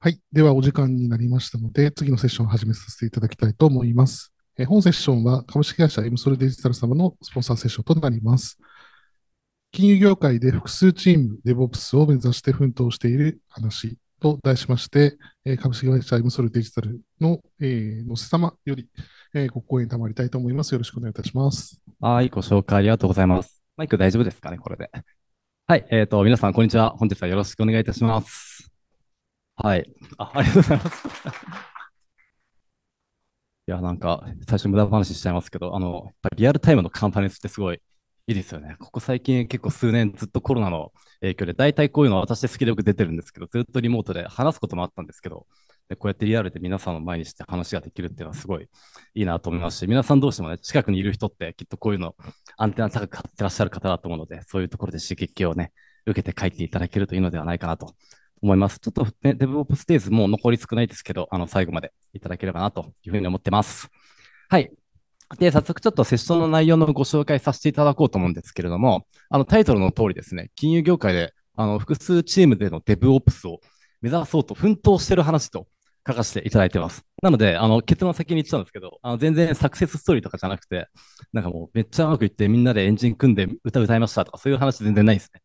はい。では、お時間になりましたので、次のセッションを始めさせていただきたいと思います。え本セッションは、株式会社 m ソルデジタル様のスポンサーセッションとなります。金融業界で複数チーム、DevOps を目指して奮闘している話と題しまして、え株式会社 m ソルデジタルの、えー、のせ様より、えー、ご講演賜りたいと思います。よろしくお願いいたします。はい。ご紹介ありがとうございます。マイク大丈夫ですかね、これで。はい。えっ、ー、と、皆さん、こんにちは。本日はよろしくお願いいたします。はい。あ、ありがとうございます。いや、なんか、最初無駄話しちゃいますけど、あの、やっぱリアルタイムのカンパネスってすごいいいですよね。ここ最近結構数年ずっとコロナの影響で、大体こういうのは私好きでよく出てるんですけど、ずっとリモートで話すこともあったんですけど、でこうやってリアルで皆さんの前にして話ができるっていうのはすごいいいなと思いますし、皆さん同士もね、近くにいる人ってきっとこういうのアンテナ高く買ってらっしゃる方だと思うので、そういうところで刺激をね、受けて帰っていただけるといいのではないかなと思います。ちょっと、ね、デブオプステージもう残り少ないですけど、あの、最後までいただければなというふうに思ってます。はい。で、早速ちょっとセッションの内容のご紹介させていただこうと思うんですけれども、あの、タイトルの通りですね、金融業界で、あの、複数チームでのデブオプスを目指そうと奮闘してる話と書かせていただいてます。なので、あの、結論先に言ってたんですけど、あの全然サクセスストーリーとかじゃなくて、なんかもうめっちゃうまくいってみんなでエンジン組んで歌歌いましたとかそういう話全然ないですね。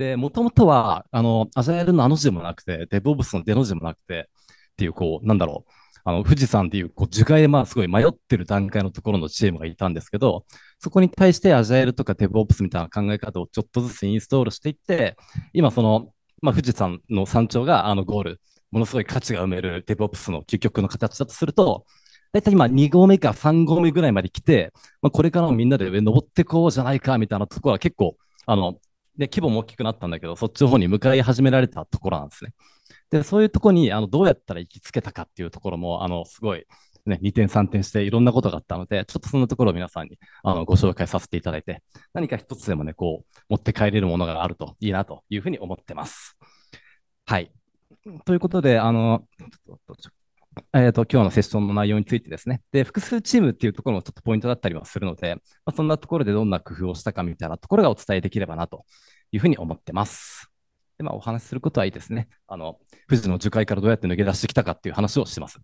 で、もともとは、あの、アジャイルのあの字でもなくて、デブオブスのデの字でもなくて、っていう、こう、なんだろう、あの、富士山っていう、こう、樹海で、まあ、すごい迷ってる段階のところのチームがいたんですけど、そこに対してアジャイルとかデブオプスみたいな考え方をちょっとずつインストールしていって、今、その、まあ、富士山の山頂が、あの、ゴール、ものすごい価値が埋めるデブオプスの究極の形だとすると、大体今2合目か3合目ぐらいまで来て、まあ、これからもみんなで上登ってこうじゃないかみたいなところは結構、あの、で、規模も大きくなったんだけど、そっちの方に向かい始められたところなんですね。で、そういうとこに、あの、どうやったら行きつけたかっていうところも、あの、すごい、ね、2点3点していろんなことがあったので、ちょっとそんなところを皆さんにあのご紹介させていただいて、何か一つでもね、こう、持って帰れるものがあるといいなというふうに思ってます。はい。ということで、あの、ちょっと、ちょっとえーと、今日のセッションの内容についてですね。で、複数チームっていうところもちょっとポイントだったりはするので、まあ、そんなところでどんな工夫をしたかみたいなところがお伝えできればなというふうに思ってます。で、まあ、お話しすることはいいですね。あの、富士の樹海からどうやって抜け出してきたかっていう話をしてます。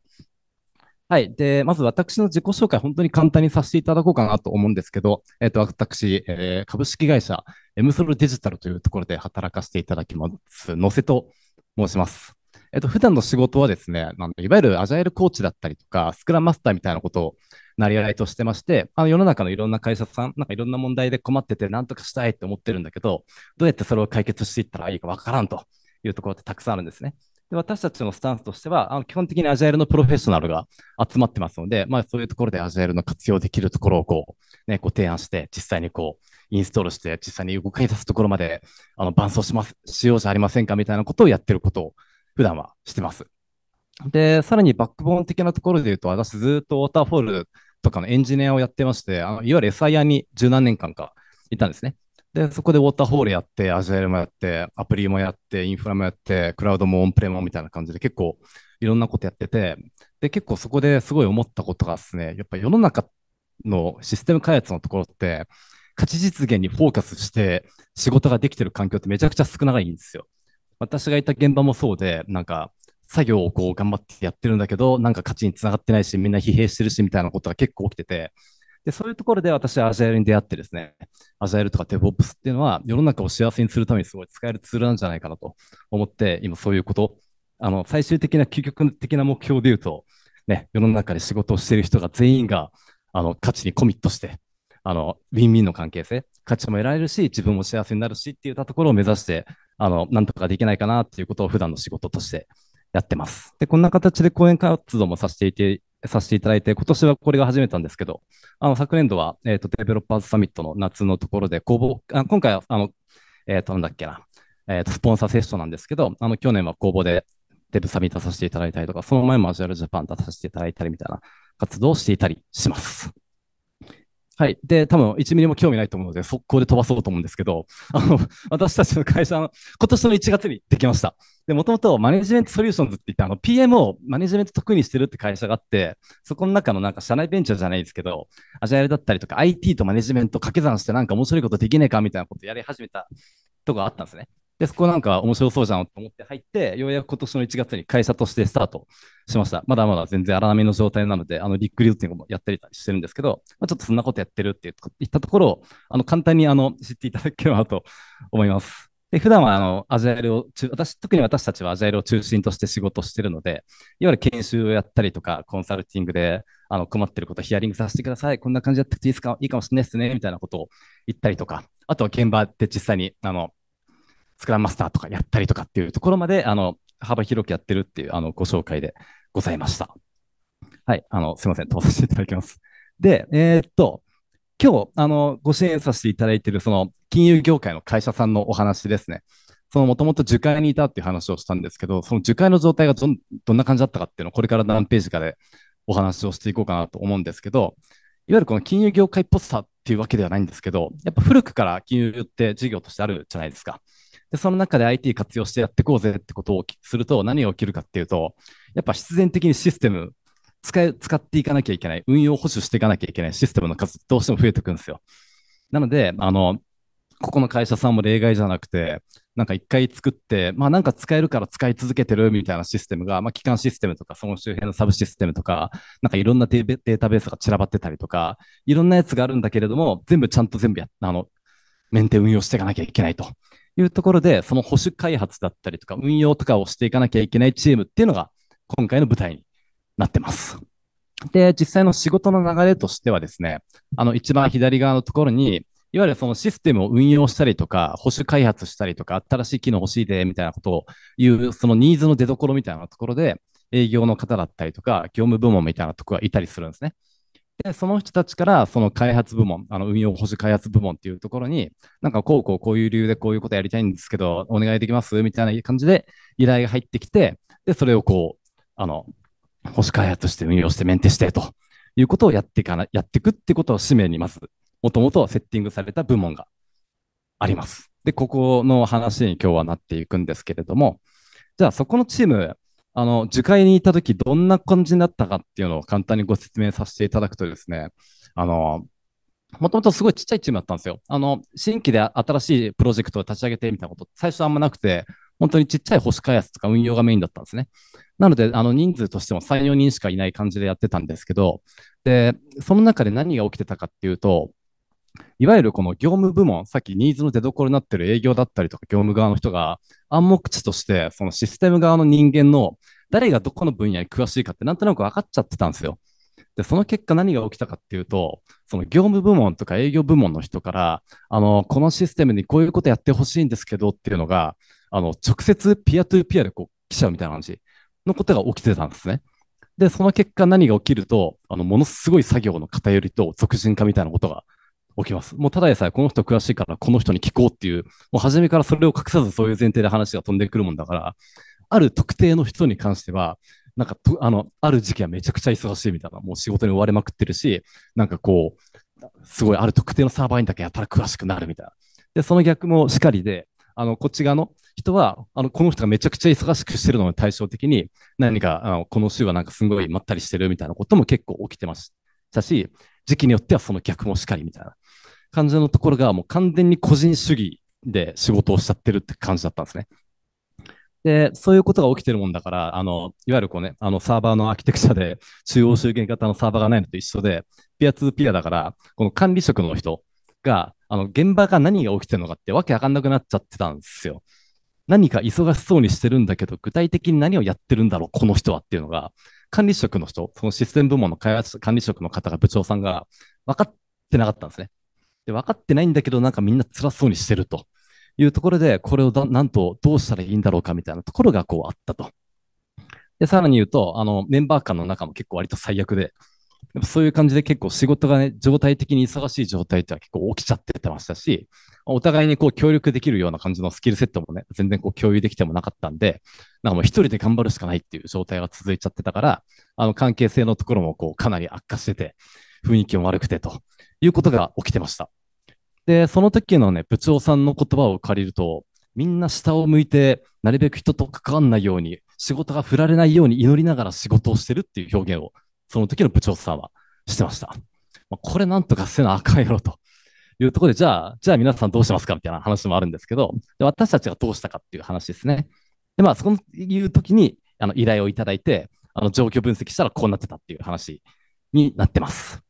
はい。で、まず私の自己紹介、本当に簡単にさせていただこうかなと思うんですけど、えっ、ー、と、私、えー、株式会社、エムソルデジタルというところで働かせていただきます、野瀬と申します。えっと、普段の仕事はですね、なんいわゆるアジャイルコーチだったりとか、スクラムマスターみたいなことをなりわいとしてまして、あの世の中のいろんな会社さん、なんかいろんな問題で困ってて、なんとかしたいって思ってるんだけど、どうやってそれを解決していったらいいかわからんというところってたくさんあるんですね。で私たちのスタンスとしては、あの基本的にアジャイルのプロフェッショナルが集まってますので、まあ、そういうところでアジャイルの活用できるところをこう、ね、ご提案して、実際にこうインストールして、実際に動かさ出すところまであの伴走しますしようじゃありませんかみたいなことをやってることを普段はしてます。で、さらにバックボーン的なところで言うと、私ずっとウォーターフォールとかのエンジニアをやってまして、あのいわゆる SIR に十何年間かいたんですね。で、そこでウォーターフォールやって、アジャイルもやって、アプリもやって、インフラもやって、クラウドもオンプレもみたいな感じで結構いろんなことやってて、で、結構そこですごい思ったことがですね、やっぱ世の中のシステム開発のところって、価値実現にフォーカスして仕事ができてる環境ってめちゃくちゃ少ないんですよ。私がいた現場もそうで、なんか、作業をこう頑張ってやってるんだけど、なんか価値につながってないし、みんな疲弊してるしみたいなことが結構起きてて、で、そういうところで私はアジャイルに出会ってですね、アジャイルとかデブオプスっていうのは世の中を幸せにするためにすごい使えるツールなんじゃないかなと思って、今そういうこと、あの、最終的な究極的な目標で言うと、ね、世の中で仕事をしている人が全員が、あの、価値にコミットして、あの、ウィンウィンの関係性、価値も得られるし、自分も幸せになるしって言ったところを目指して、あの、なんとかできないかなっていうことを普段の仕事としてやってます。で、こんな形で講演活動もさせていて、させていただいて、今年はこれが始めたんですけど、あの、昨年度は、えっ、ー、と、デベロッパーズサミットの夏のところで、公募、あ今回は、あの、えっ、ー、と、なんだっけな、えっ、ー、と、スポンサーセッションなんですけど、あの、去年は公募でデブサミットさせていただいたりとか、その前もアジュアルジャパン出させていただいたりみたいな活動をしていたりします。はい。で、多分1ミリも興味ないと思うので、速攻で飛ばそうと思うんですけど、あの、私たちの会社の、今年の1月にできました。で、もともとマネジメントソリューションズって言って、あの、PM をマネジメント得意にしてるって会社があって、そこの中のなんか社内ベンチャーじゃないですけど、アジャイルだったりとか IT とマネジメント掛け算してなんか面白いことできねえかみたいなことやり始めたとこがあったんですね。で、そこなんか面白そうじゃんと思って入って、ようやく今年の1月に会社としてスタートしました。まだまだ全然荒波の状態なので、あの、リックリューティングもやったりしてるんですけど、まあ、ちょっとそんなことやってるって言ったところを、あの、簡単にあの、知っていただければと思います。で、普段はあの、アジャイルを私、特に私たちはアジャイルを中心として仕事してるので、いわゆる研修をやったりとか、コンサルティングで、あの、困ってることヒアリングさせてください。こんな感じでやっていいですかいいかもしれないですね。みたいなことを言ったりとか、あとは現場で実際に、あの、スクラムマスターとかやったりとかっていうところまで、あの、幅広くやってるっていう、あの、ご紹介でございました。はい、あの、すいません、通させていただきます。で、えー、っと、今日、あの、ご支援させていただいている、その、金融業界の会社さんのお話ですね。その、もともと樹海にいたっていう話をしたんですけど、その樹海の状態がどどんな感じだったかっていうのを、これから何ページかでお話をしていこうかなと思うんですけど、いわゆるこの金融業界っぽさっていうわけではないんですけど、やっぱ古くから金融って事業としてあるじゃないですか。で、その中で IT 活用してやっていこうぜってことをすると、何が起きるかっていうと、やっぱ必然的にシステム使、使っていかなきゃいけない、運用保守していかなきゃいけないシステムの数、どうしても増えていくんですよ。なので、あの、ここの会社さんも例外じゃなくて、なんか一回作って、まあなんか使えるから使い続けてるみたいなシステムが、まあ機関システムとか、その周辺のサブシステムとか、なんかいろんなデータベースが散らばってたりとか、いろんなやつがあるんだけれども、全部ちゃんと全部や、あの、メンテ運用していかなきゃいけないと。いうところで、その保守開発だったりとか、運用とかをしていかなきゃいけないチームっていうのが、今回の舞台になってます。で、実際の仕事の流れとしてはですね、あの、一番左側のところに、いわゆるそのシステムを運用したりとか、保守開発したりとか、新しい機能欲しいで、みたいなことを言う、そのニーズの出所みたいなところで、営業の方だったりとか、業務部門みたいなところがいたりするんですね。で、その人たちから、その開発部門、あの運用保守開発部門っていうところに、なんかこうこうこういう理由でこういうことやりたいんですけど、お願いできますみたいな感じで依頼が入ってきて、で、それをこう、あの、保守開発して運用してメンテしてということをやっていかな、やっていくってことを使命にます。もともとセッティングされた部門があります。で、ここの話に今日はなっていくんですけれども、じゃあそこのチーム、あの、受会に行った時どんな感じになったかっていうのを簡単にご説明させていただくとですね、あの、もともとすごいちっちゃいチームだったんですよ。あの、新規で新しいプロジェクトを立ち上げてみたいなこと、最初あんまなくて、本当にちっちゃい星開発とか運用がメインだったんですね。なので、あの人数としても3、4人しかいない感じでやってたんですけど、で、その中で何が起きてたかっていうと、いわゆるこの業務部門、さっきニーズの出所になってる営業だったりとか業務側の人が暗黙知としてそのシステム側の人間の誰がどこの分野に詳しいかってなんとなく分かっちゃってたんですよ。で、その結果何が起きたかっていうと、その業務部門とか営業部門の人から、あの、このシステムにこういうことやってほしいんですけどっていうのが、あの、直接ピアトゥーピアでこう来ちゃうみたいな話のことが起きてたんですね。で、その結果何が起きると、あの、ものすごい作業の偏りと俗人化みたいなことが起きます。もうただでさえこの人詳しいからこの人に聞こうっていう、もう初めからそれを隠さずそういう前提で話が飛んでくるもんだから、ある特定の人に関しては、なんかあの、ある時期はめちゃくちゃ忙しいみたいな、もう仕事に追われまくってるし、なんかこう、すごいある特定のサーバーにだけやったら詳しくなるみたいな。で、その逆もしかりで、あの、こっち側の人は、あの、この人がめちゃくちゃ忙しくしてるのに対照的に、何か、あのこの週はなんかすごいまったりしてるみたいなことも結構起きてましたし、時期によってはその逆もしかりみたいな。感じのところがもう完全に個人主義で仕事をしちゃってるって感じだったんですね。で、そういうことが起きてるもんだから、あの、いわゆるこうね、あの、サーバーのアーキテクチャで中央集権型のサーバーがないのと一緒で、ピアツーピアだから、この管理職の人が、あの、現場が何が起きてるのかってわけわかんなくなっちゃってたんですよ。何か忙しそうにしてるんだけど、具体的に何をやってるんだろう、この人はっていうのが、管理職の人、そのシステム部門の開発管理職の方が部長さんが分かってなかったんですね。で、分かってないんだけど、なんかみんな辛そうにしてるというところで、これをなんとどうしたらいいんだろうかみたいなところがこうあったと。で、さらに言うと、あの、メンバー間の中も結構割と最悪で、そういう感じで結構仕事がね、状態的に忙しい状態っては結構起きちゃっててましたし、お互いにこう協力できるような感じのスキルセットもね、全然こう共有できてもなかったんで、なんかもう一人で頑張るしかないっていう状態が続いちゃってたから、あの関係性のところもこうかなり悪化してて、雰囲気も悪くてということが起きてました。で、その時のね、部長さんの言葉を借りると、みんな下を向いて、なるべく人と関わんないように、仕事が振られないように祈りながら仕事をしてるっていう表現を、その時の部長さんはしてました。まあ、これなんとかせなあかんやろというところで、じゃあ、じゃあ皆さんどうしますかみたいな話もあるんですけど、で私たちがどうしたかっていう話ですね。で、まあ、そういう時にあの依頼をいただいて、あの状況分析したらこうなってたっていう話になってます。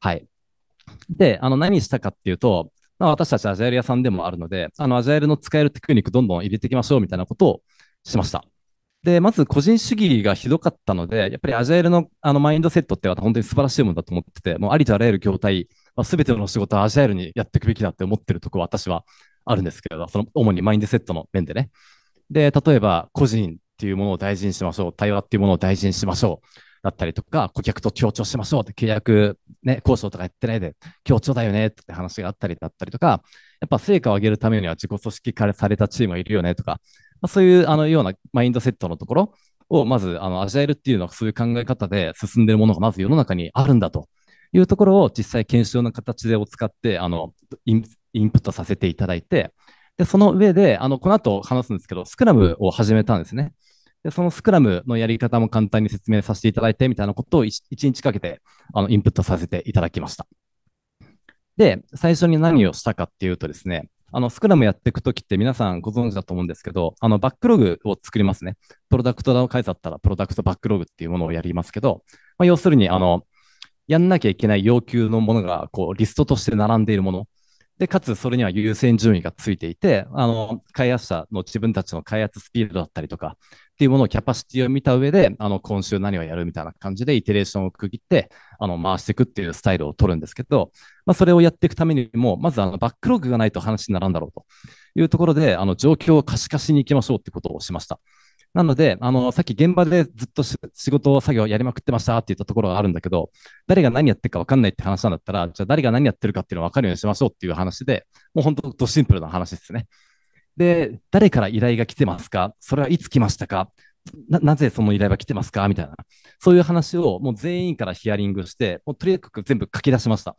はい。で、あの、何したかっていうと、まあ、私たちアジャイル屋さんでもあるので、あの、アジャイルの使えるテクニックどんどん入れていきましょうみたいなことをしました。で、まず個人主義がひどかったので、やっぱりアジャイルのあのマインドセットって本当に素晴らしいものだと思ってて、もうありとあらゆる業態、す、べ、ての仕事はアジャイルにやっていくべきだって思ってるところは私はあるんですけれど、その主にマインドセットの面でね。で、例えば個人っていうものを大事にしましょう、対話っていうものを大事にしましょう、だったりとか、顧客と協調しましょうって契約、ね、交渉とかやってないで、協調だよねって話があったりだったりとか、やっぱ成果を上げるためには自己組織化されたチームがいるよねとか、まあ、そういうあのようなマインドセットのところを、まず、あの、アジャイルっていうのはそういう考え方で進んでるものがまず世の中にあるんだというところを実際検証の形でを使って、あの、インプットさせていただいて、で、その上で、あの、この後話すんですけど、スクラムを始めたんですね。で、そのスクラムのやり方も簡単に説明させていただいて、みたいなことを 1, 日かけて、あの、インプットさせていただきました。で、最初に何をしたかっていうとですね、あの、スクラムやっていくときって皆さんご存知だと思うんですけど、あの、バックログを作りますね。プロダクト解返だったら、プロダクトバックログっていうものをやりますけど、まあ、要するに、あの、やんなきゃいけない要求のものが、こう、リストとして並んでいるもの。で、かつ、それには優先順位がついていて、あの、開発者の自分たちの開発スピードだったりとか、っていうものをキャパシティを見た上で、あの、今週何をやるみたいな感じで、イテレーションを区切って、あの、回していくっていうスタイルを取るんですけど、まあ、それをやっていくためにも、まず、あの、バックログがないと話にならんだろうというところで、あの、状況を可視化しに行きましょうってことをしました。なので、あの、さっき現場でずっと仕事を作業やりまくってましたって言ったところがあるんだけど、誰が何やってるか分かんないって話なんだったら、じゃあ誰が何やってるかっていうのを分かるようにしましょうっていう話で、もう本当とシンプルな話ですね。で、誰から依頼が来てますかそれはいつ来ましたかななぜその依頼は来てますかみたいな。そういう話をもう全員からヒアリングして、もうとにかく全部書き出しました。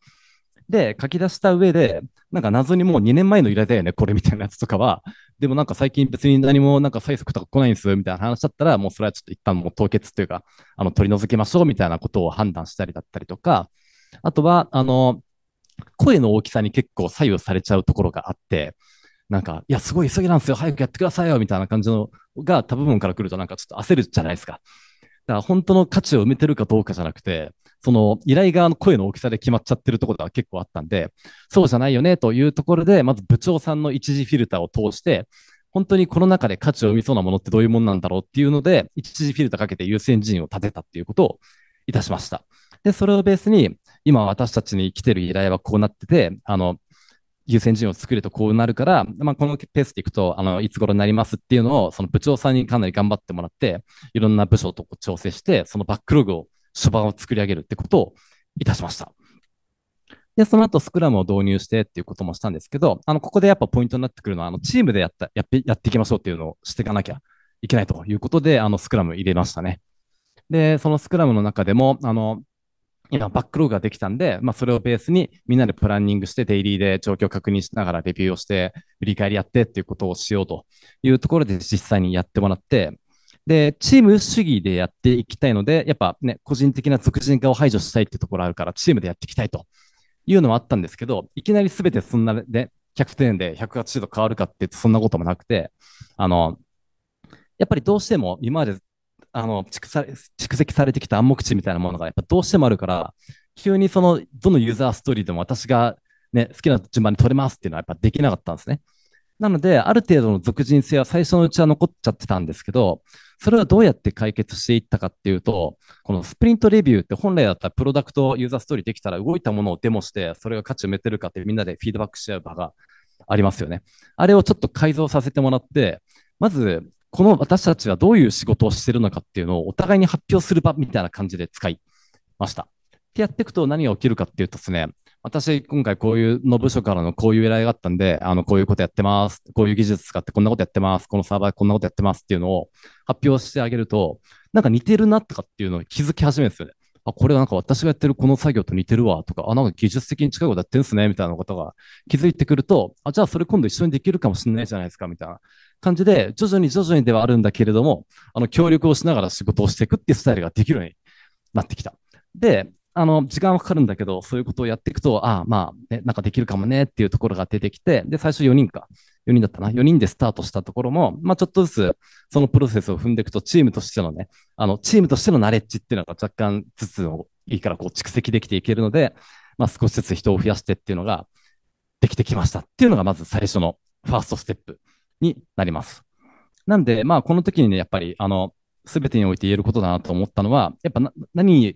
で、書き出した上で、なんか謎にもう2年前の依頼だよね、これみたいなやつとかは、でもなんか最近別に何もなんか催促とか来ないんですみたいな話だったら、もうそれはちょっと一旦もう凍結というか、あの取り除きましょうみたいなことを判断したりだったりとか、あとは、あの、声の大きさに結構左右されちゃうところがあって、なんか、いや、すごい急ぎなんですよ、早くやってくださいよ、みたいな感じのが多部分から来ると、なんかちょっと焦るじゃないですか。だから本当の価値を埋めてるかどうかじゃなくて、その依頼側の声の大きさで決まっちゃってるところが結構あったんで、そうじゃないよねというところで、まず部長さんの一時フィルターを通して、本当にこの中で価値を生みそうなものってどういうものなんだろうっていうので、一時フィルターかけて優先順位を立てたっていうことをいたしました。で、それをベースに、今私たちに来てる依頼はこうなってて、あの、優先順位を作るとこうなるから、まあ、このペースでいくと、あの、いつ頃になりますっていうのを、その部長さんにかなり頑張ってもらって、いろんな部署と調整して、そのバックログを、初版を作り上げるってことをいたしました。で、その後、スクラムを導入してっていうこともしたんですけど、あの、ここでやっぱポイントになってくるのは、あの、チームでやった、やっやっていきましょうっていうのをしていかなきゃいけないということで、あの、スクラム入れましたね。で、そのスクラムの中でも、あの、今、バックログができたんで、まあ、それをベースにみんなでプランニングして、デイリーで状況を確認しながらレビューをして、振り返りやってっていうことをしようというところで実際にやってもらって、で、チーム主義でやっていきたいので、やっぱね、個人的な属人化を排除したいってところあるから、チームでやっていきたいというのはあったんですけど、いきなり全てそんなで、ね、100点で180度変わるかってそんなこともなくて、あの、やっぱりどうしても今まであの蓄さ蓄積されてきた暗黙知みたいなものがやっぱどうしてもあるから、急にそのどのユーザーストーリーでも私が、ね、好きな順番に取れますっていうのはやっぱできなかったんですね。なので、ある程度の俗人性は最初のうちは残っちゃってたんですけど、それはどうやって解決していったかっていうと、このスプリントレビューって本来だったらプロダクト、ユーザーストーリーできたら動いたものをデモして、それが価値を埋めてるかってみんなでフィードバックし合う場がありますよね。あれをちょっと改造させてもらって、まずこの私たちはどういう仕事をしてるのかっていうのをお互いに発表する場みたいな感じで使いました。ってやっていくと何が起きるかっていうとですね、私、今回こういうの部署からのこういう依頼があったんで、あの、こういうことやってます。こういう技術使ってこんなことやってます。このサーバーこんなことやってますっていうのを発表してあげると、なんか似てるなとかっていうのを気づき始めるんですよね。あ、これはなんか私がやってるこの作業と似てるわとか、あ、なんか技術的に近いことやってんすねみたいなことが気づいてくると、あ、じゃあそれ今度一緒にできるかもしれないじゃないですかみたいな感じで、徐々に徐々にではあるんだけれども、あの、協力をしながら仕事をしていくっていうスタイルができるようになってきた。で、あの、時間はかかるんだけど、そういうことをやっていくと、ああ、まあ、ね、なんかできるかもねっていうところが出てきて、で、最初4人か。4人だったな。4人でスタートしたところも、まあ、ちょっとずつ、そのプロセスを踏んでいくと、チームとしてのね、あの、チームとしてのナレッジっていうのが若干ずつを、いいからこう蓄積できていけるので、まあ、少しずつ人を増やしてっていうのが、できてきましたっていうのが、まず最初のファーストステップになります。なんで、まあ、この時にね、やっぱり、あの、すべてにおいて言えることだなと思ったのは、やっぱな何に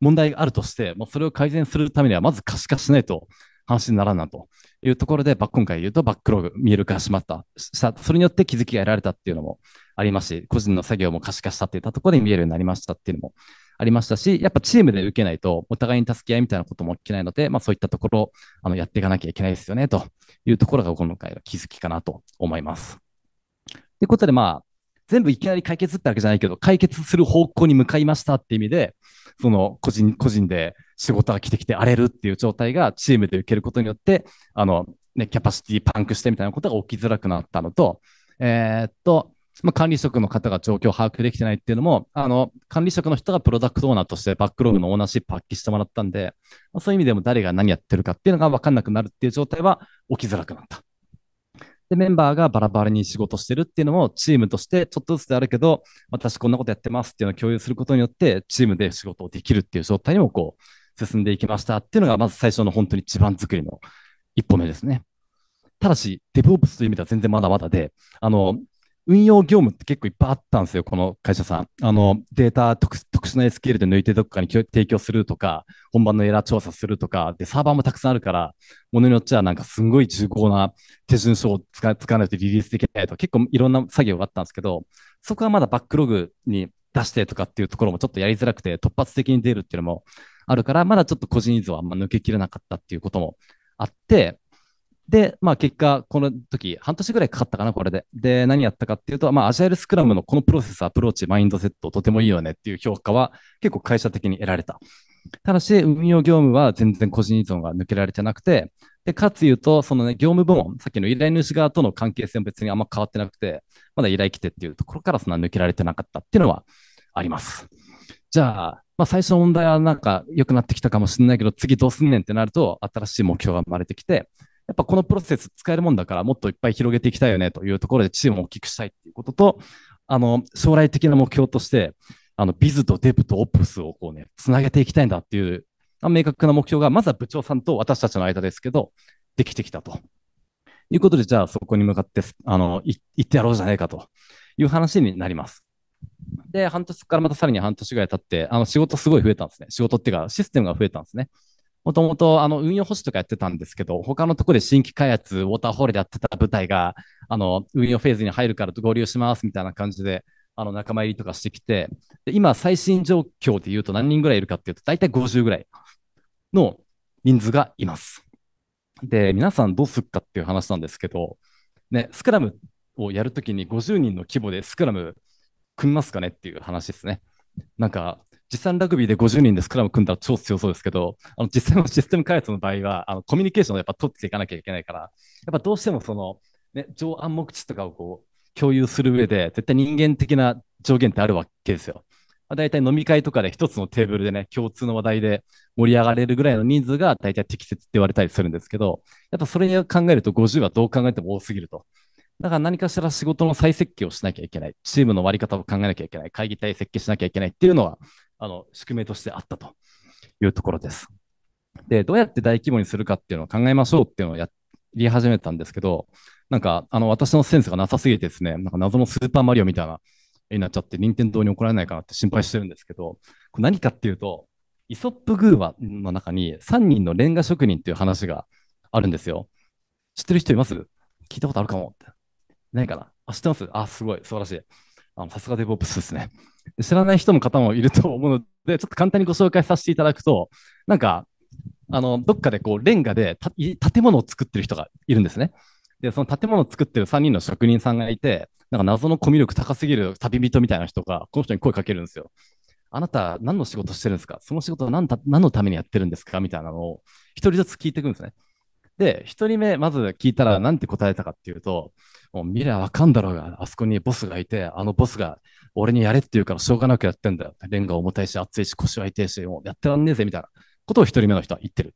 問題があるとして、もうそれを改善するためには、まず可視化しないと話にならんなというところで、今回言うとバックログ、見える化しまった、した、それによって気づきが得られたっていうのもありますし、個人の作業も可視化したっていったところで見えるようになりましたっていうのもありましたし、やっぱチームで受けないと、お互いに助け合いみたいなことも起けないので、まあ、そういったところ、あのやっていかなきゃいけないですよね、というところが今回の気づきかなと思います。ということで、まあ、全部いきなり解決ってわけじゃないけど、解決する方向に向かいましたって意味で、その個人個人で仕事が来てきて荒れるっていう状態がチームで受けることによって、あの、ね、キャパシティパンクしてみたいなことが起きづらくなったのと、えー、っと、まあ、管理職の方が状況を把握できてないっていうのも、あの、管理職の人がプロダクトオーナーとしてバックログのオーナーシップ発揮してもらったんで、まあ、そういう意味でも誰が何やってるかっていうのが分かんなくなるっていう状態は起きづらくなった。で、メンバーがバラバラに仕事してるっていうのも、チームとしてちょっとずつであるけど、私こんなことやってますっていうのを共有することによって、チームで仕事をできるっていう状態にもこう、進んでいきましたっていうのが、まず最初の本当に地盤作りの一歩目ですね。ただし、デブオプスという意味では全然まだまだで、あの、運用業務って結構いっぱいあったんですよ、この会社さん。あの、データ特殊な SQL で抜いてどっかに提供するとか、本番のエラー調査するとか、で、サーバーもたくさんあるから、ものによっちゃなんかすごい重厚な手順書を使わないとリリースできないとか、結構いろんな作業があったんですけど、そこはまだバックログに出してとかっていうところもちょっとやりづらくて、突発的に出るっていうのもあるから、まだちょっと個人依存はあんま抜けきれなかったっていうこともあって、で、まあ結果、この時、半年ぐらいかかったかな、これで。で、何やったかっていうと、まあアジャイルスクラムのこのプロセス、アプローチ、マインドセット、とてもいいよねっていう評価は結構会社的に得られた。ただし、運用業務は全然個人依存が抜けられてなくて、で、かつ言うと、そのね、業務部門、さっきの依頼主側との関係性も別にあんま変わってなくて、まだ依頼来てっていうところからそんな抜けられてなかったっていうのはあります。じゃあ、まあ、最初の問題はなんか良くなってきたかもしれないけど、次どうすんねんってなると、新しい目標が生まれてきて、やっぱこのプロセス使えるもんだから、もっといっぱい広げていきたいよねというところでチームを大きくしたいっていうことと、あの、将来的な目標として、あの、ビズとデブとオプスをこうね、つなげていきたいんだっていう、明確な目標が、まずは部長さんと私たちの間ですけど、できてきたと。いうことで、じゃあそこに向かって、あの、行ってやろうじゃないかという話になります。で、半年からまたさらに半年ぐらい経って、あの、仕事すごい増えたんですね。仕事っていうか、システムが増えたんですね。もともと、あの、運用保守とかやってたんですけど、他のところで新規開発、ウォーターホールでやってた部隊が、あの、運用フェーズに入るから合流しますみたいな感じで、あの、仲間入りとかしてきて、で今、最新状況で言うと何人ぐらいいるかっていうと、大体50ぐらいの人数がいます。で、皆さんどうするかっていう話なんですけど、ね、スクラムをやるときに50人の規模でスクラム組みますかねっていう話ですね。なんか、実際ラグビーで50人でスクラム組んだら超強そうですけど、あの実際のシステム開発の場合は、あのコミュニケーションをやっぱ取っていかなきゃいけないから、やっぱどうしてもその、ね、上暗黙知とかをこう共有する上で、絶対人間的な上限ってあるわけですよ。まあ、大体飲み会とかで一つのテーブルでね、共通の話題で盛り上がれるぐらいの人数が大体適切って言われたりするんですけど、やっぱそれを考えると50はどう考えても多すぎると。だから何かしら仕事の再設計をしなきゃいけない。チームの割り方を考えなきゃいけない。会議体設計しなきゃいけないっていうのは、あの宿命としてあったというところです。で、どうやって大規模にするかっていうのを考えましょうっていうのをやり始めたんですけど、なんか、あの、私のセンスがなさすぎてですね、なんか謎のスーパーマリオみたいな絵になっちゃって、任天堂に怒られないかなって心配してるんですけど、これ何かっていうと、イソップ寓話の中に3人のレンガ職人っていう話があるんですよ。知ってる人います聞いたことあるかもって。ないかなあ、知ってますあ、すごい、素晴らしい。あのさすがデボップスですね。知らない人の方もいると思うので、ちょっと簡単にご紹介させていただくと、なんか、あの、どっかでこう、レンガで建物を作ってる人がいるんですね。で、その建物を作ってる3人の職人さんがいて、なんか謎のコミュ力高すぎる旅人みたいな人が、この人に声かけるんですよ。あなた、何の仕事してるんですかその仕事何何のためにやってるんですかみたいなのを、一人ずつ聞いていくんですね。で、一人目、まず聞いたら、なんて答えたかっていうと、もう見りゃ分かんだろうが、あそこにボスがいて、あのボスが俺にやれって言うからしょうがなくやってんだよ。レンガ重たいし、熱いし、腰は痛いし、もうやってらんねえぜ、みたいなことを一人目の人は言ってる。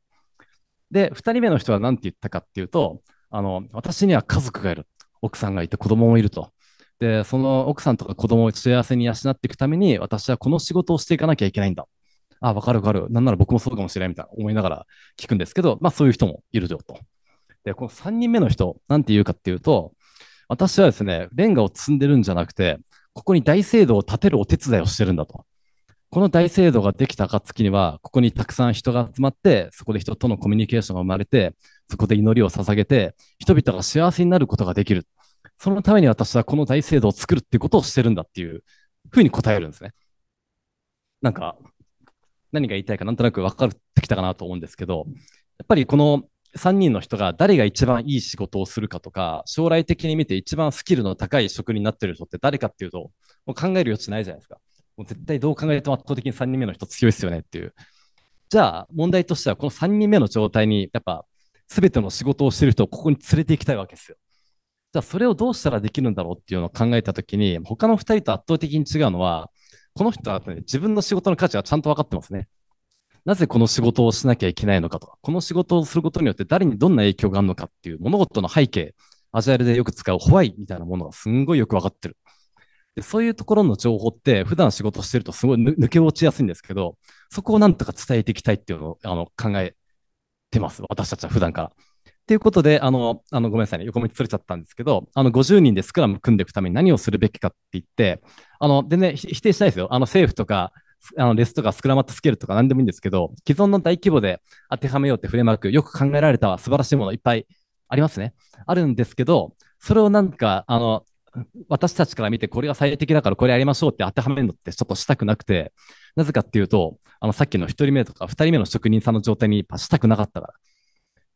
で、二人目の人は何て言ったかっていうと、あの、私には家族がいる。奥さんがいて子供もいると。で、その奥さんとか子供を幸せに養っていくために、私はこの仕事をしていかなきゃいけないんだ。あ、わかるわかる。なんなら僕もそうかもしれないみたいな思いながら聞くんですけど、まあそういう人もいるよと。で、この三人目の人、何て言うかっていうと、私はですね、レンガを積んでるんじゃなくて、ここに大聖堂を建てるお手伝いをしてるんだと。この大聖堂ができた暁には、ここにたくさん人が集まって、そこで人とのコミュニケーションが生まれて、そこで祈りを捧げて、人々が幸せになることができる。そのために私はこの大聖堂を作るっていうことをしてるんだっていうふうに答えるんですね。なんか、何が言いたいかなんとなく分かってきたかなと思うんですけど、やっぱりこの3人の人が誰が一番いい仕事をするかとか、将来的に見て一番スキルの高い職になってる人って誰かっていうと、もう考える余地ないじゃないですか。もう絶対どう考えても圧倒的に3人目の人強いですよねっていう。じゃあ、問題としては、この3人目の状態に、やっぱ、すべての仕事をしてる人をここに連れていきたいわけですよ。じゃあ、それをどうしたらできるんだろうっていうのを考えたときに、他の2人と圧倒的に違うのは、この人は、ね、自分の仕事の価値がちゃんと分かってますね。なぜこの仕事をしなきゃいけないのかとか、この仕事をすることによって誰にどんな影響があるのかっていう物事の背景、アジャイルでよく使うホワイみたいなものがすんごいよくわかってる。でそういうところの情報って、普段仕事してるとすごい抜け落ちやすいんですけど、そこをなんとか伝えていきたいっていうのをあの考えてます、私たちは普段から。ということで、あの、あのごめんなさいね、横道ずれちゃったんですけど、あの、50人でスクラム組んでいくために何をするべきかって言って、あの、でね、否定しないですよ。あの、政府とかあのレスとかスクラマットスケールとか何でもいいんですけど、既存の大規模で当てはめようってフレームワーク、よく考えられた素晴らしいものいっぱいありますね。あるんですけど、それをなんか、あの、私たちから見てこれが最適だからこれやりましょうって当てはめるのってちょっとしたくなくて、なぜかっていうと、あの、さっきの1人目とか2人目の職人さんの状態にしたくなかったから。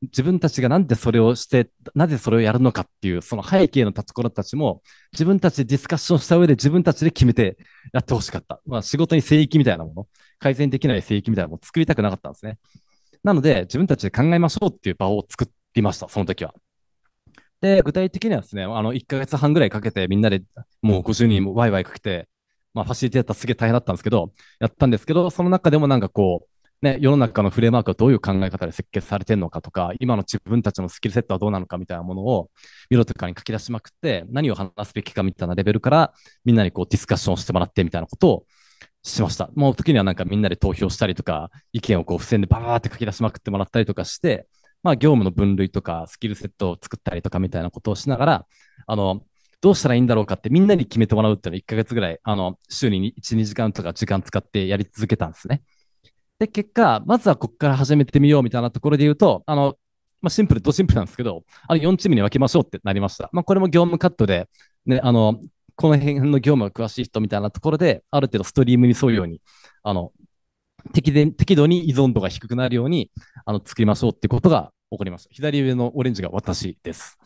自分たちがなんでそれをして、なぜそれをやるのかっていう、その背景の立ち頃たちも、自分たちでディスカッションした上で自分たちで決めてやってほしかった。まあ、仕事に聖域みたいなもの、改善できない聖域みたいなものを作りたくなかったんですね。なので、自分たちで考えましょうっていう場を作りました、その時は。で、具体的にはですね、あの、1ヶ月半ぐらいかけてみんなでもう50人もワイワイかけて、まあ、ファシリテーターすげえ大変だったんですけど、やったんですけど、その中でもなんかこう、ね、世の中のフレームワークはどういう考え方で設計されてるのかとか、今の自分たちのスキルセットはどうなのかみたいなものを、ミロとかに書き出しまくって、何を話すべきかみたいなレベルから、みんなにこうディスカッションしてもらってみたいなことをしました。もう時にはなんかみんなで投票したりとか、意見をこう付箋でバーって書き出しまくってもらったりとかして、まあ業務の分類とか、スキルセットを作ったりとかみたいなことをしながら、あの、どうしたらいいんだろうかってみんなに決めてもらうっていうのを1ヶ月ぐらい、あの、週に1、2時間とか時間使ってやり続けたんですね。で、結果、まずはここから始めてみようみたいなところで言うと、あの、まあ、シンプル、ドシンプルなんですけど、あの4チームに分けましょうってなりました。まあ、これも業務カットで、ね、あの、この辺の業務が詳しい人みたいなところで、ある程度ストリームに沿うように、あの、適で適度に依存度が低くなるように、あの、作りましょうってことが起こりました。左上のオレンジが私です。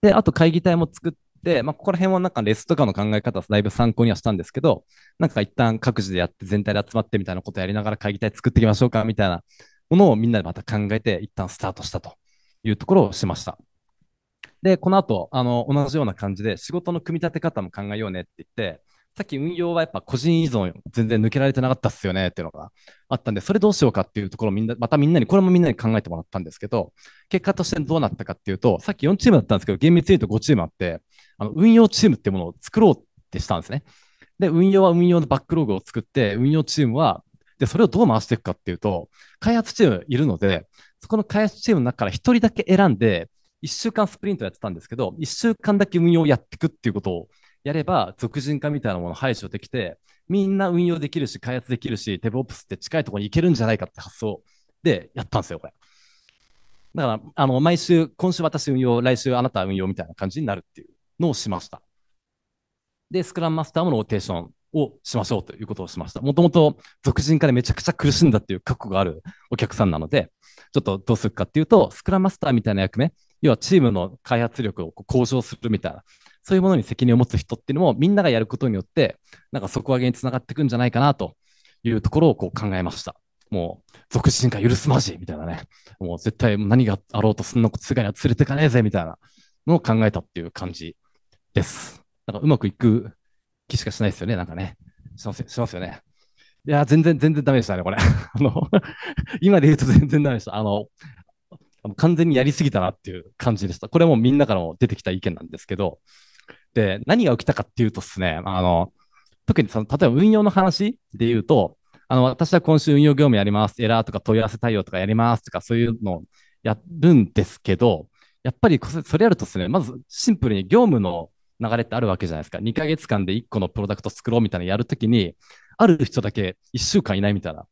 で、あと会議体も作っで、まあ、ここら辺はなんかレスとかの考え方だいぶ参考にはしたんですけど、なんか一旦各自でやって全体で集まってみたいなことやりながら会議体作っていきましょうかみたいなものをみんなでまた考えて一旦スタートしたというところをしました。で、この後、あの、同じような感じで仕事の組み立て方も考えようねって言って、さっき運用はやっぱ個人依存全然抜けられてなかったっすよねっていうのがあったんで、それどうしようかっていうところをみんな、またみんなに、これもみんなに考えてもらったんですけど、結果としてどうなったかっていうと、さっき4チームだったんですけど、厳密に言うと5チームあって、あの運用チームっていうものを作ろうってしたんですね。で、運用は運用のバックログを作って、運用チームは、で、それをどう回していくかっていうと、開発チームいるので、そこの開発チームの中から1人だけ選んで、1週間スプリントやってたんですけど、1週間だけ運用をやっていくっていうことをやれば、俗人化みたいなものを排除できて、みんな運用できるし、開発できるし、デブオプスって近いところに行けるんじゃないかって発想でやったんですよ、これ。だから、あの、毎週、今週私運用、来週あなた運用みたいな感じになるっていうのをしました。で、スクラムマスターもローテーションをしましょうということをしました。もともと、俗人化でめちゃくちゃ苦しんだっていう覚悟があるお客さんなので、ちょっとどうするかっていうと、スクラムマスターみたいな役目、要はチームの開発力を向上するみたいなそういうものに責任を持つ人っていうのも、みんながやることによって、なんか底上げにつながっていくんじゃないかなというところをこう考えました。もう、俗人化許すまじみたいなね。もう絶対何があろうとそんな世界には連れてかねえぜみたいなのを考えたっていう感じです。なんかうまくいく気しかしないですよね、なんかね。しますしますよね。いや、全然、全然ダメでしたね、これ。あの、今で言うと全然ダメでした。あの、完全にやりすぎたなっていう感じでした。これもみんなからも出てきた意見なんですけど、で、何が起きたかっていうとですね、あの、特にその、例えば運用の話で言うと、あの、私は今週運用業務やります。エラーとか問い合わせ対応とかやりますとか、そういうのをやるんですけど、やっぱりそれやるとですね、まずシンプルに業務の流れってあるわけじゃないですか。2ヶ月間で1個のプロダクト作ろうみたいなやるときに、ある人だけ1週間いないみたいな。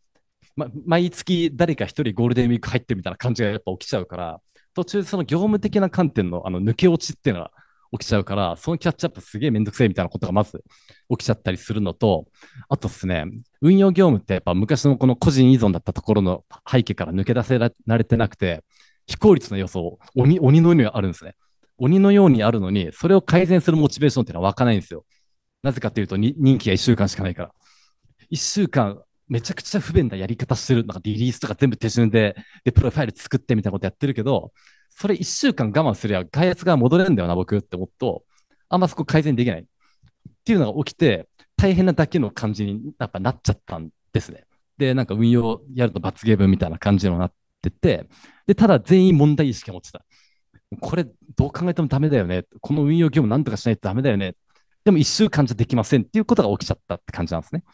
ま、毎月誰か1人ゴールデンウィーク入ってるみたいな感じがやっぱ起きちゃうから、途中その業務的な観点のあの抜け落ちっていうのは起きちゃうから、そのキャッチアップすげえめんどくせえみたいなことがまず起きちゃったりするのと、あとですね、運用業務ってやっぱ昔のこの個人依存だったところの背景から抜け出せられてなくて、非効率の予想、鬼鬼のようにあるんですね。鬼のようにあるのに、それを改善するモチベーションっていうのは湧かないんですよ。なぜかというと、任期が1週間しかないから。1週間、めちゃくちゃ不便なやり方してる。なんかリリースとか全部手順で、で、プロファイル作ってみたいなことやってるけど、それ1週間我慢すりゃ開発が戻れるんだよな、僕って思うと、あんまそこ改善できない。っていうのが起きて、大変なだけの感じにやっぱなっちゃったんですね。で、なんか運用やると罰ゲームみたいな感じになってて、で、ただ全員問題意識を持ってた。これどう考えてもダメだよね。この運用業務なんとかしないとダメだよね。でも1週間じゃできませんっていうことが起きちゃったって感じなんですね。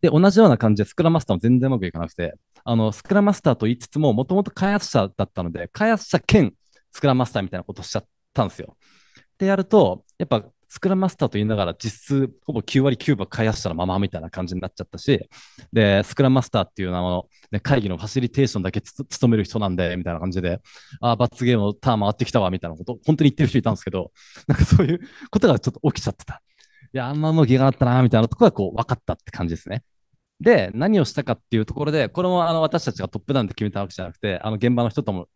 で、同じような感じでスクラムマスターも全然うまくいかなくて、あの、スクラムマスターと言いつつも、もともと開発者だったので、開発者兼スクラムマスターみたいなことしちゃったんですよ。ってやると、やっぱスクラムマスターと言いながら実質ほぼ9割9分開発者のままみたいな感じになっちゃったし、で、スクラムマスターっていう名の、ね、会議のファシリテーションだけ務める人なんで、みたいな感じで、ああ、罰ゲームのターン回ってきたわ、みたいなこと、本当に言ってる人いたんですけど、なんかそういうことがちょっと起きちゃってた。いや、あんまうまがなったな、みたいなところがこう分かったって感じですね。で、何をしたかっていうところで、これもあの私たちがトップダウンで決めたわけじゃなくて、あの現場の人とも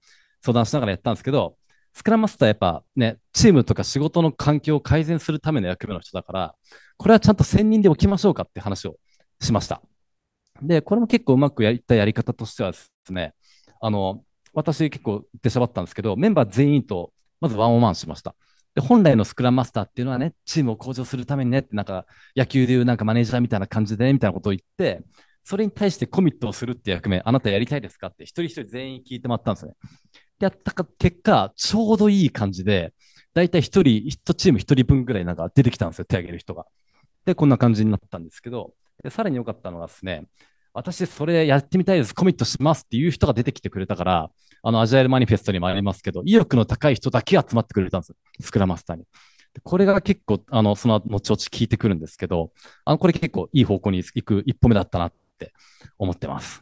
相談しながらやったんですけど、スクラムマスターやっぱね、チームとか仕事の環境を改善するための役目の人だから、これはちゃんと専任で置きましょうかって話をしました。で、これも結構うまくやったやり方としてはですね、あの、私結構出しゃばったんですけど、メンバー全員とまずワンオンワンしました。で本来のスクラムマスターっていうのはね、チームを向上するためにねって、なんか野球でいうなんかマネージャーみたいな感じでねみたいなことを言って、それに対してコミットをするっていう役目、あなたやりたいですかって一人一人全員聞いてもらったんですね。やった結果、ちょうどいい感じで、だいたい一人、一チーム一人分ぐらいなんか出てきたんですよ、手挙げる人が。で、こんな感じになったんですけど、でさらに良かったのがですね、私それやってみたいです、コミットしますっていう人が出てきてくれたから、あの、アジャイルマニフェストにもありますけど、意欲の高い人だけ集まってくれたんです。スクラマスターに。これが結構、あの、その後々聞いてくるんですけど、あの、これ結構いい方向に行く一歩目だったなって思ってます。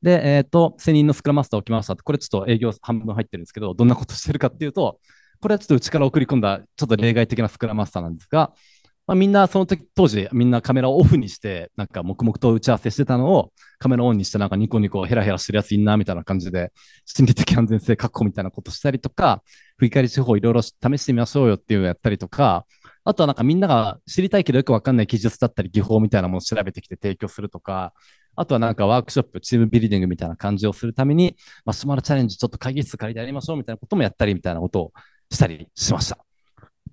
で、えっ、ー、と、専任のスクラマスター置きましたって、これちょっと営業半分入ってるんですけど、どんなことしてるかっていうと、これはちょっとうちから送り込んだ、ちょっと例外的なスクラマスターなんですが、まあ、みんなその時当時みんなカメラをオフにしてなんか黙々と打ち合わせしてたのをカメラオンにしてなんかニコニコヘラヘラしてるやついんなみたいな感じで心理的安全性確保みたいなことしたりとか振り返り手法いろいろ試してみましょうよっていうのをやったりとかあとはなんかみんなが知りたいけどよくわかんない技術だったり技法みたいなものを調べてきて提供するとかあとはなんかワークショップ、チームビルディングみたいな感じをするために、マシュマロチャレンジちょっと会議室借りてやりましょうみたいなこともやったりみたいなことをしたりしました。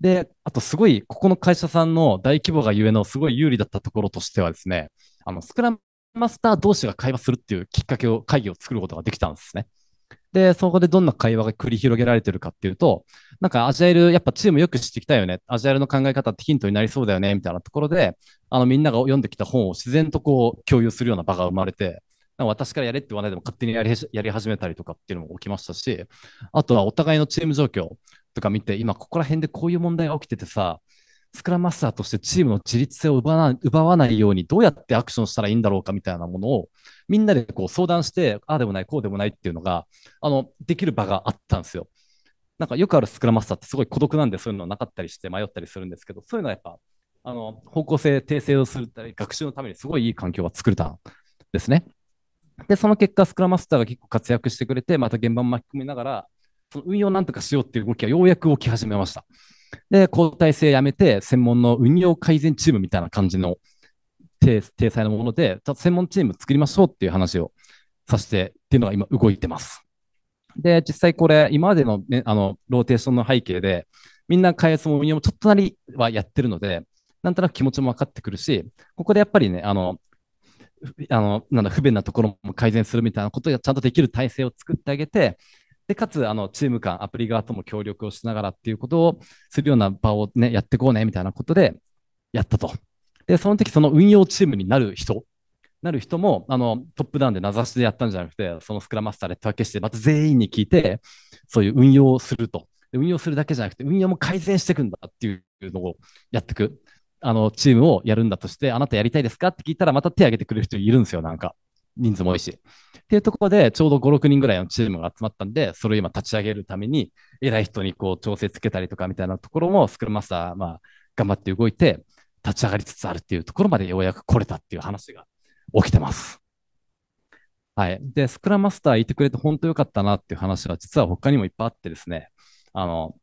で、あとすごい、ここの会社さんの大規模がゆえのすごい有利だったところとしてはですね、あの、スクラムマスター同士が会話するっていうきっかけを、会議を作ることができたんですね。で、そこでどんな会話が繰り広げられてるかっていうと、なんかアジャイル、やっぱチームよくしてきたよね。アジャイルの考え方ってヒントになりそうだよね、みたいなところで、あのみんなが読んできた本を自然とこう共有するような場が生まれて、私からやれって言わないでも勝手にやりやり始めたりとかっていうのも起きましたし、あとはお互いのチーム状況、とか見て、今ここら辺でこういう問題が起きててさ、スクラムマスターとしてチームの自立性を奪わ奪わないようにどうやってアクションしたらいいんだろうかみたいなものをみんなでこう相談して、ああでもない、こうでもないっていうのがあのできる場があったんですよ。なんかよくあるスクラムマスターってすごい孤独なんでそういうのなかったりして迷ったりするんですけど、そういうのはやっぱあの方向性、訂正をするたり、学習のためにすごいいい環境は作れたんですね。で、その結果、スクラムマスターが結構活躍してくれて、また現場も巻き込みながら、その運用なんとかしようっていう動きがようやく起き始めました。で、交代制やめて、専門の運用改善チームみたいな感じの体裁のもので、ちょっと専門チーム作りましょうっていう話をさせてっていうのが今動いてます。で、実際これ、今までの,、ね、あのローテーションの背景で、みんな開発も運用もちょっとなりはやってるので、なんとなく気持ちも分かってくるし、ここでやっぱりね、あの、あのなんだ不便なところも改善するみたいなことがちゃんとできる体制を作ってあげて、で、かつ、あの、チーム間、アプリ側とも協力をしながらっていうことをするような場をね、やっていこうね、みたいなことでやったと。で、その時、その運用チームになる人、なる人も、あの、トップダウンで名指しでやったんじゃなくて、そのスクラムマスターで手分けして、また全員に聞いて、そういう運用をすると。運用するだけじゃなくて、運用も改善していくんだっていうのをやっていく。あの、チームをやるんだとして、あなたやりたいですかって聞いたら、また手挙げてくれる人いるんですよ、なんか。人数も多いし。っていうところで、ちょうど5、6人ぐらいのチームが集まったんで、それを今立ち上げるために、偉い人にこう調整つけたりとかみたいなところも、スクラムマスター、まあ、頑張って動いて、立ち上がりつつあるっていうところまでようやく来れたっていう話が起きてます。はい。で、スクラムマスターいてくれて本当良かったなっていう話は、実は他にもいっぱいあってですね、あの、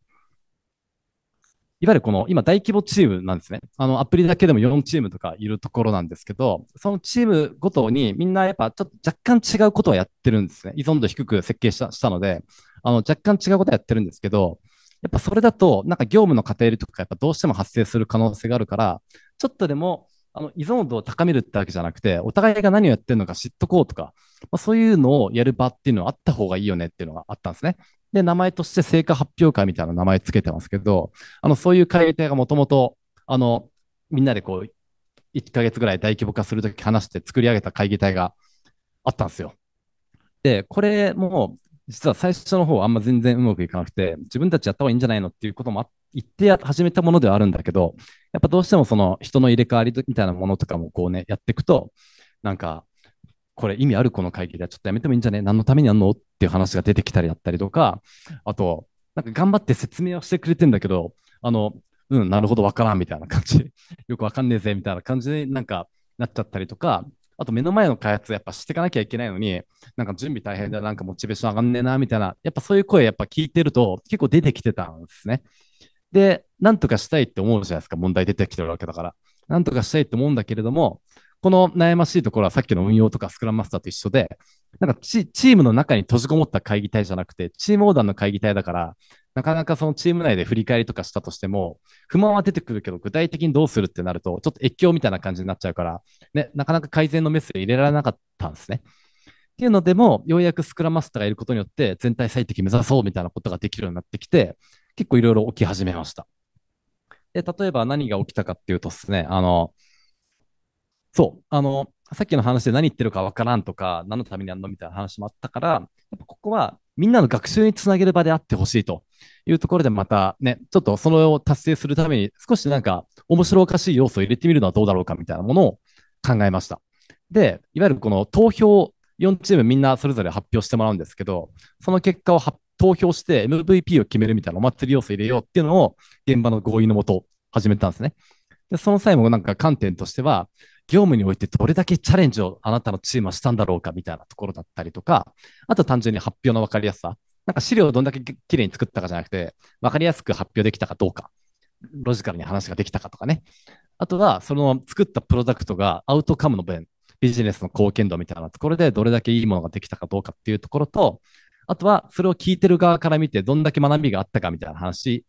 いわゆるこの今大規模チームなんですね。あのアプリだけでも4チームとかいるところなんですけど、そのチームごとにみんなやっぱちょっと若干違うことはやってるんですね。依存度低く設計したしたので、あの若干違うことはやってるんですけど、やっぱそれだとなんか業務の過程とかやっぱどうしても発生する可能性があるから、ちょっとでもあの依存度を高めるってわけじゃなくて、お互いが何をやってるのか知っとこうとか、まあ、そういうのをやる場っていうのはあった方がいいよねっていうのがあったんですね。で、名前として成果発表会みたいな名前つけてますけど、あの、そういう会議体がもともと、あの、みんなでこう、1ヶ月ぐらい大規模化するとき話して作り上げた会議体があったんですよ。で、これも実は最初の方はあんま全然うまくいかなくて、自分たちやった方がいいんじゃないのっていうことも言って始めたものではあるんだけど、やっぱどうしてもその人の入れ替わりみたいなものとかもこうね、やっていくと、なんかこれ意味あるこの会議ではちょっとやめてもいいんじゃね何のためにあんのっていう話が出てきたりだったりとか、あと、なんか頑張って説明をしてくれてんだけど、あの、うん、なるほど、わからんみたいな感じ、よくわかんねえぜみたいな感じでなんかなっちゃったりとか、あと目の前の開発やっぱしていかなきゃいけないのに、なんか準備大変だ、なんかモチベーション上がんねえな、みたいな、やっぱそういう声やっぱ聞いてると結構出てきてたんですね。で、なんとかしたいって思うじゃないですか、問題出てきてるわけだから。なんとかしたいって思うんだけれども、この悩ましいところはさっきの運用とかスクラムマスターと一緒で、なんかチームの中に閉じこもった会議体じゃなくて、チーム横断の会議体だから、なかなかそのチーム内で振り返りとかしたとしても、不満は出てくるけど、具体的にどうするってなると、ちょっと越境みたいな感じになっちゃうから、ね、なかなか改善のメッセージ入れられなかったんですね。っていうのでも、ようやくスクラムマスターがいることによって、全体最適目指そうみたいなことができるようになってきて、結構いろいろ起き始めました。で、例えば何が起きたかっていうとですね、あの、そう、あの、さっきの話で何言ってるかわからんとか、何のためにやるのみたいな話もあったから、やっぱここはみんなの学習につなげる場であってほしいというところで、またね、ちょっとそれを達成するために、少しなんか面白おかしい要素を入れてみるのはどうだろうかみたいなものを考えました。で、いわゆるこの投票、4チームみんなそれぞれ発表してもらうんですけど、その結果を投票して MVP を決めるみたいなお祭り要素入れようっていうのを現場の合意のもと始めたんですね。で、その際もなんか観点としては、業務においてどれだけチャレンジをあなたのチームはしたんだろうかみたいなところだったりとか、あと単純に発表の分かりやすさ。なんか資料をどんだけきれいに作ったかじゃなくて、分かりやすく発表できたかどうか、ロジカルに話ができたかとかね。あとは、その作ったプロダクトがアウトカムの分、ビジネスの貢献度みたいなところでどれだけいいものができたかどうかっていうところと、あとはそれを聞いてる側から見てどんだけ学びがあったかみたいな話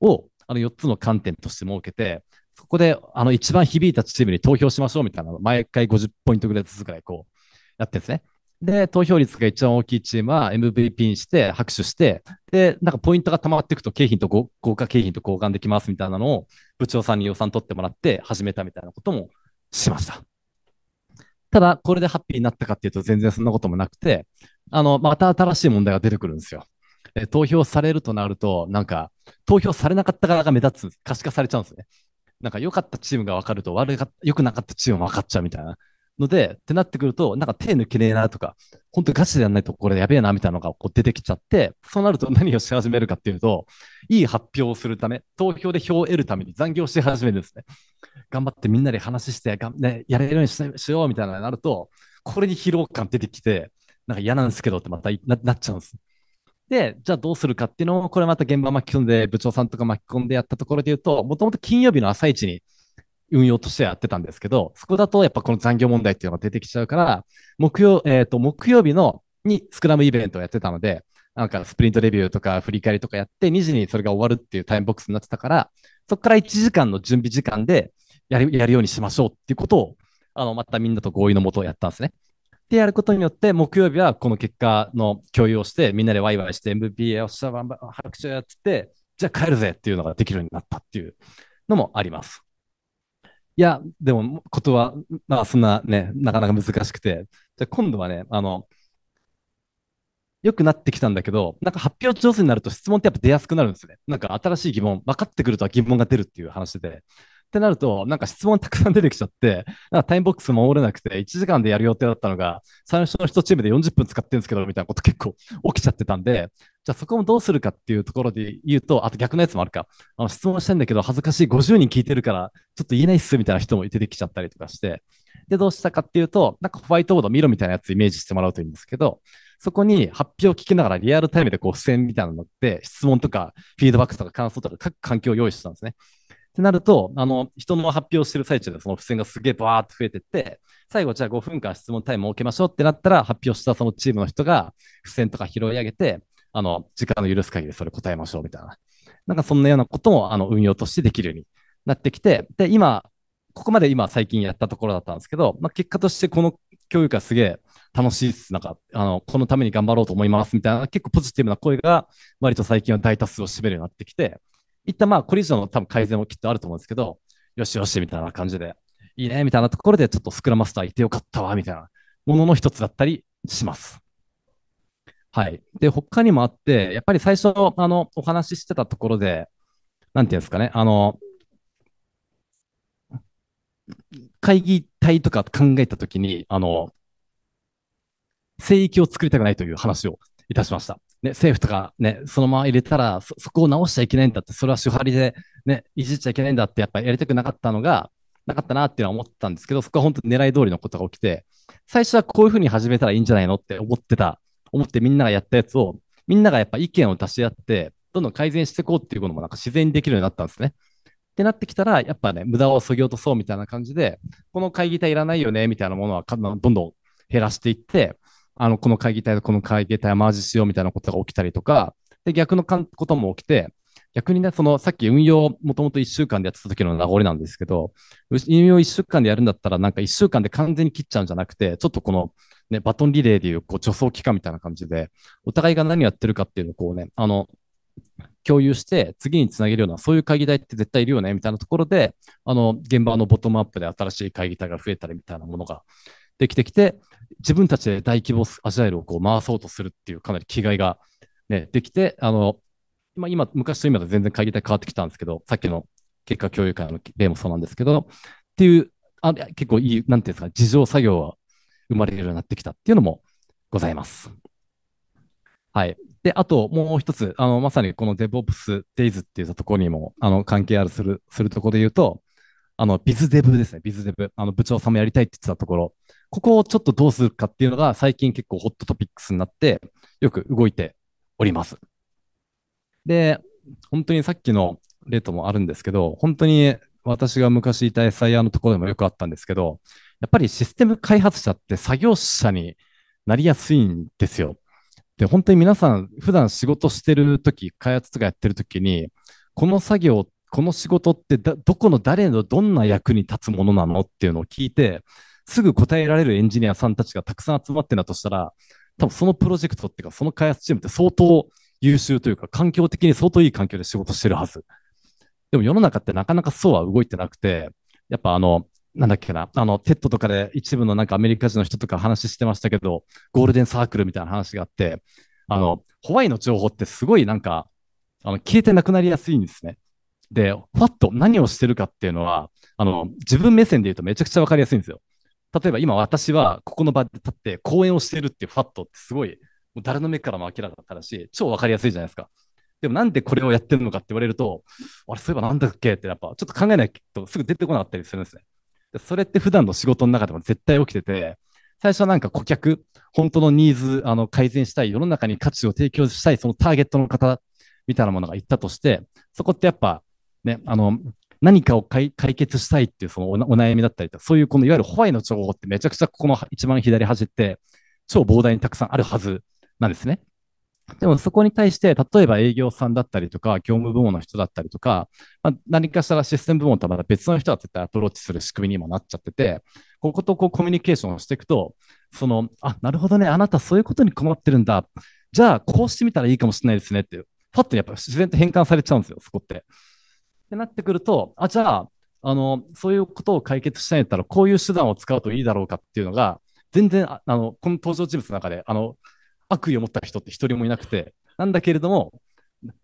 をあの4つの観点として設けて、そこで、あの、一番響いたチームに投票しましょうみたいな、毎回50ポイントぐらいずつぐらい、こう、やってるんですね。で、投票率が一番大きいチームは MVP にして拍手して、で、なんかポイントが溜まっていくと景品と豪華景品と交換できますみたいなのを部長さんに予算取ってもらって始めたみたいなこともしました。ただ、これでハッピーになったかっていうと全然そんなこともなくて、あの、また新しい問題が出てくるんですよ。え投票されるとなると、なんか、投票されなかった側が目立つ、可視化されちゃうんですね。なんか良かったチームが分かると悪か良くなかったチームも分かっちゃうみたいな。ので、ってなってくると、なんか手抜けねえなとか、本当ガチでやんないとこれやべえなみたいなのがこう出てきちゃって、そうなると何をし始めるかっていうと、いい発表をするため、投票で票を得るために残業し始めるんですね。頑張ってみんなで話して、がね、やれるようにしようみたいなのになると、これに疲労感出てきて、なんか嫌なんですけどってまたなっちゃうんです。で、じゃあどうするかっていうのを、これまた現場巻き込んで、部長さんとか巻き込んでやったところで言うと、もともと金曜日の朝一に運用としてやってたんですけど、そこだとやっぱこの残業問題っていうのが出てきちゃうから、木曜、えっ、ー、と、木曜日のにスクラムイベントをやってたので、なんかスプリントレビューとか振り返りとかやって、2時にそれが終わるっていうタイムボックスになってたから、そこから1時間の準備時間でやるやるようにしましょうっていうことを、あの、またみんなと合意のもとやったんですね。ってやることによって、木曜日はこの結果の共有をして、みんなでワイワイして MBA をしたわ、拍手やって、じゃあ帰るぜっていうのができるようになったっていうのもあります。いや、でも、ことは、まあ、そんなね、なかなか難しくて、じゃ今度はね、あの、良くなってきたんだけど、なんか発表上手になると質問ってやっぱ出やすくなるんですね。なんか新しい疑問、分かってくると疑問が出るっていう話で、ってなると、なんか質問たくさん出てきちゃって、なんかタイムボックス守れなくて、1時間でやる予定だったのが、最初の1チームで40分使ってるんですけど、みたいなこと結構起きちゃってたんで、じゃあそこもどうするかっていうところで言うと、あと逆のやつもあるか。あの質問したいんだけど、恥ずかしい50人聞いてるから、ちょっと言えないっすみたいな人も出てきちゃったりとかして、で、どうしたかっていうと、なんかホワイトボード見ろみたいなやつイメージしてもらうといいんですけど、そこに発表を聞きながらリアルタイムでこう付箋みたいなのって質問とかフィードバックとか感想とか各環境を用意してたんですね。ってなると、あの、人の発表してる最中でその付箋がすげえバーって増えてって、最後じゃあ5分間質問タイムを受けましょうってなったら、発表したそのチームの人が付箋とか拾い上げて、あの、時間の許す限りそれ答えましょうみたいな。なんかそんなようなことも、あの、運用としてできるようになってきて、で、今、ここまで今最近やったところだったんですけど、まあ、結果としてこの教育がすげえ楽しいっす。なんか、あの、このために頑張ろうと思いますみたいな、結構ポジティブな声が、割と最近は大多数を占めるようになってきて、一旦まあ、これ以上の多分改善もきっとあると思うんですけど、よしよしみたいな感じで、いいねみたいなところで、ちょっとスクラマスターいてよかったわみたいなものの一つだったりします。はい。で、他にもあって、やっぱり最初、あの、お話ししてたところで、なんていうんですかね、あの、会議体とか考えたときに、あの、聖域を作りたくないという話をいたしました。ね、政府とかね、そのまま入れたらそ、そこを直しちゃいけないんだって、それは手張りでね、いじっちゃいけないんだって、やっぱりやりたくなかったのが、なかったなっていうのは思ったんですけど、そこは本当に狙い通りのことが起きて、最初はこういうふうに始めたらいいんじゃないのって思ってた、思ってみんながやったやつを、みんながやっぱ意見を出し合って、どんどん改善していこうっていうこともなんか自然にできるようになったんですね。ってなってきたら、やっぱね、無駄を削ぎ落とそうみたいな感じで、この会議体いらないよねみたいなものはどんどん減らしていって、あの、この会議体とこの会議体はマージしようみたいなことが起きたりとか、で、逆のことも起きて、逆にね、その、さっき運用もともと1週間でやってた時の名残なんですけど、運用1週間でやるんだったら、なんか1週間で完全に切っちゃうんじゃなくて、ちょっとこの、ね、バトンリレーでいう、こう、助走期間みたいな感じで、お互いが何やってるかっていうのをこうね、あの、共有して、次につなげるような、そういう会議体って絶対いるよね、みたいなところで、あの、現場のボトムアップで新しい会議体が増えたりみたいなものができてきて、自分たちで大規模アジャイルをこう回そうとするっていうかなり気概が、ね、できて、あの、今、今、昔と今と全然会議体変わってきたんですけど、さっきの結果共有会の例もそうなんですけど、っていう、あ結構いい、なんていうんですか、事情作業は生まれるようになってきたっていうのもございます。はい。で、あともう一つ、あの、まさにこの DevOps Days っていうところにも、あの、関係あるする、するところで言うと、あの、ビズデブですね、ビズデブ。あの、部長さんもやりたいって言ってたところ、ここをちょっとどうするかっていうのが最近結構ホットトピックスになって、よく動いております。で、本当にさっきの例ともあるんですけど、本当に私が昔いた SIR のところでもよくあったんですけど、やっぱりシステム開発者って作業者になりやすいんですよ。で、本当に皆さん、普段仕事してるとき、開発とかやってるときに、この作業っこの仕事ってどこの誰のどんな役に立つものなのっていうのを聞いて、すぐ答えられるエンジニアさんたちがたくさん集まってんだとしたら、多分そのプロジェクトっていうか、その開発チームって相当優秀というか、環境的に相当いい環境で仕事してるはず。でも世の中ってなかなかそうは動いてなくて、やっぱあの、なんだっけな、あの、テッドとかで一部のなんかアメリカ人の人とか話してましたけど、ゴールデンサークルみたいな話があって、あの、ホワイの情報ってすごいなんか、あの、消えてなくなりやすいんですね。で、ファット、何をしてるかっていうのは、あの、自分目線で言うとめちゃくちゃわかりやすいんですよ。例えば今私はここの場で立って講演をしてるっていうファットってすごい、もう誰の目からも明らかだったし、超わかりやすいじゃないですか。でもなんでこれをやってるのかって言われると、あれ、そういえばなんだっけってやっぱちょっと考えないとすぐ出てこなかったりするんですね。でそれって普段の仕事の中でも絶対起きてて、最初はなんか顧客、本当のニーズ、あの改善したい、世の中に価値を提供したい、そのターゲットの方みたいなものがいったとして、そこってやっぱね、あの、何かを解決したいっていうそのお悩みだったりとか、そういうこのいわゆるホワイの情報ってめちゃくちゃここの一番左端って超膨大にたくさんあるはずなんですね。でもそこに対して、例えば営業さんだったりとか、業務部門の人だったりとか、まあ、何かしたらシステム部門とはまた別の人だ絶アプローチする仕組みにもなっちゃってて、こことこうコミュニケーションをしていくと、その、あ、なるほどね、あなたそういうことに困ってるんだ。じゃあ、こうしてみたらいいかもしれないですねってパッとやっぱ自然と変換されちゃうんですよ、そこって。ってなってくると、あ、じゃあ、あの、そういうことを解決したいんやったら、こういう手段を使うといいだろうかっていうのが、全然、あの、この登場人物の中で、あの、悪意を持った人って一人もいなくて、なんだけれども、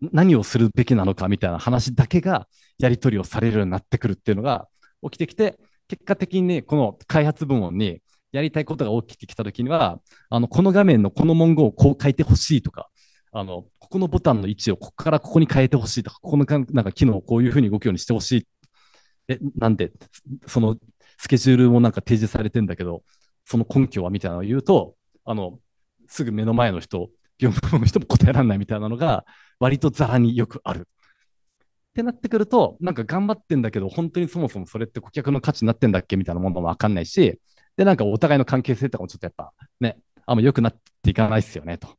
何をするべきなのかみたいな話だけがやり取りをされるようになってくるっていうのが起きてきて結果的に、ね、この開発部門にやりたいことが起きてきた時にはあのこの画面のこの文言をこう書いてほしいとかあの、ここのボタンの位置をここからここに変えてほしいとか、ここのなんか機能をこういうふうに動くようにしてほしい。え、なんで、そのスケジュールもなんか提示されてんだけど、その根拠はみたいなのを言うと、あの、すぐ目の前の人、業務部の人も答えられないみたいなのが、割とざらによくある。ってなってくると、なんか頑張ってんだけど、本当にそもそもそれって顧客の価値になってんだっけみたいなものもわかんないし、で、なんかお互いの関係性とかもちょっとやっぱね、あんま良くなっていかないですよね、と。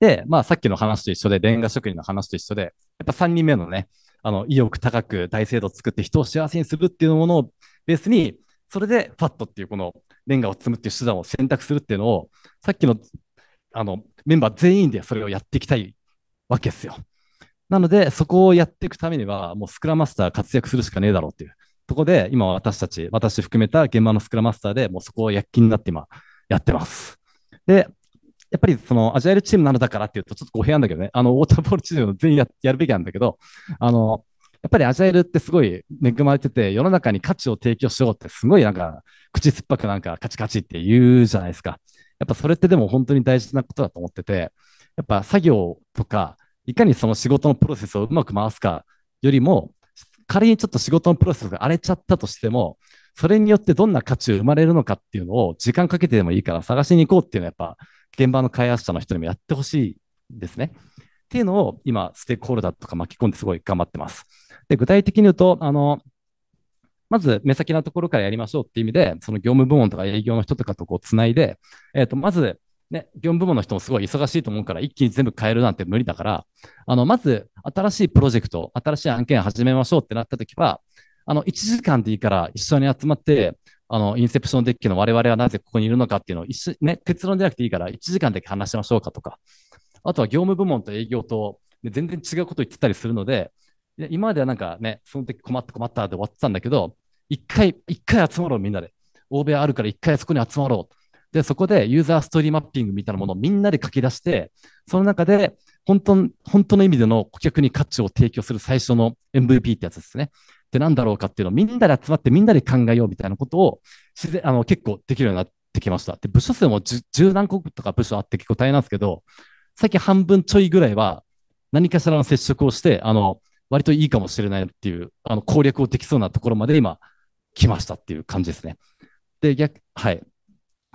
で、まあさっきの話と一緒で、レンガ職人の話と一緒で、やっぱ3人目のね、あの、意欲高く大制度を作って人を幸せにするっていうものをベースに、それでファットっていうこのレンガを積むっていう手段を選択するっていうのを、さっきのあのメンバー全員でそれをやっていきたいわけですよ。なので、そこをやっていくためには、もうスクラマスター活躍するしかねえだろうっていうとこで、今私たち、私含めた現場のスクラマスターでもうそこを躍起になって今やってます。で、やっぱりそのアジャイルチームなのだからっていうとちょっと語弊なんだけどね、あの、ウォーターボールチームの全員や やるべきなんだけど、あの、やっぱりアジャイルってすごい恵まれてて、世の中に価値を提供しようってすごいなんか、口酸っぱくなんかカチカチって言うじゃないですか。やっぱそれってでも本当に大事なことだと思ってて、やっぱ作業とか、いかにその仕事のプロセスをうまく回すかよりも、仮にちょっと仕事のプロセスが荒れちゃったとしても、それによってどんな価値を生まれるのかっていうのを時間かけてでもいいから探しに行こうっていうのはやっぱ現場の開発者の人にもやってほしいですね。っていうのを今、ステークホルダーとか巻き込んですごい頑張ってます。で具体的に言うと、あの、まず目先なところからやりましょうっていう意味で、その業務部門とか営業の人とかとこうつないで、えっ、ー、と、まず、ね、業務部門の人もすごい忙しいと思うから、一気に全部変えるなんて無理だから、あの、まず、新しいプロジェクト、新しい案件始めましょうってなった時は、あの、1時間でいいから一緒に集まって、あの、インセプションデッキの我々はなぜここにいるのかっていうのを一緒、ね、結論じゃなくていいから1時間だけ話しましょうかとか、あとは業務部門と営業と、ね、全然違うこと言ってたりするので、今まではなんかね、その時困った困ったで終わってたんだけど、一回、一回集まろうみんなで。欧米あるから一回そこに集まろう。で、そこでユーザーストーリーマッピングみたいなものをみんなで書き出して、その中で本当、本当の意味での顧客に価値を提供する最初の MVP ってやつですね。ってなんだろうかっていうのをみんなで集まってみんなで考えようみたいなことを自然あの結構できるようになってきました。で、部署数も十何個とか部署あって結構大変なんですけど、最近半分ちょいぐらいは何かしらの接触をして、あの、割といいかもしれないっていう、あの攻略をできそうなところまで今、来ましたっていう感じですね。で、逆、はい。